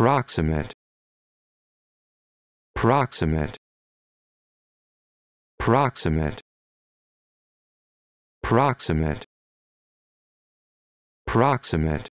proximate proximate proximate proximate proximate